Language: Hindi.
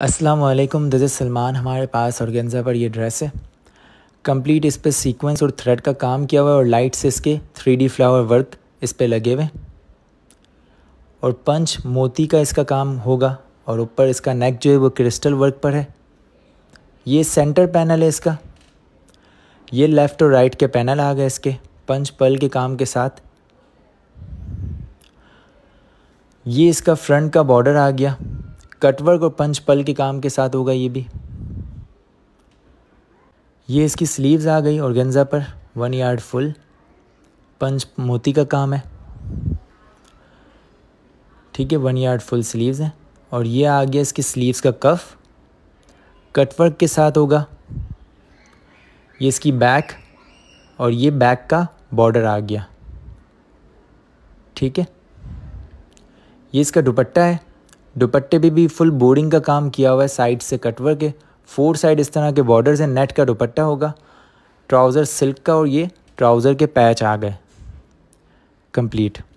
अस्सलाम वालेकुम दिस इज़ सलमान हमारे पास गेंज़ा पर ये ड्रेस है कंप्लीट इस पर सीक्वेंस और थ्रेड का काम किया हुआ है और लाइट्स इसके थ्री डी फ्लावर वर्क इस पर लगे हुए और पंच मोती का इसका काम होगा और ऊपर इसका नेक जो है वो क्रिस्टल वर्क पर है ये सेंटर पैनल है इसका ये लेफ़्ट और राइट के पैनल आ गए इसके पंच पल के काम के साथ ये इसका फ्रंट का बॉर्डर आ गया कटवर्क और पंच पल के काम के साथ होगा ये भी ये इसकी स्लीव्स आ गई और गंजा पर वन यार्ड फुल पंच मोती का काम है ठीक है वन यार्ड फुल स्लीव्स हैं और ये आ गया इसकी स्लीव्स का कफ कटवर्क के साथ होगा ये इसकी बैक और ये बैक का बॉर्डर आ गया ठीक है ये इसका दुपट्टा है दुपट्टे पे भी फुल बोर्डिंग का काम किया हुआ है साइड से कटवर के फोर साइड इस तरह के बॉर्डर से नेट का दुपट्टा होगा ट्राउज़र सिल्क का और ये ट्राउज़र के पैच आ गए कंप्लीट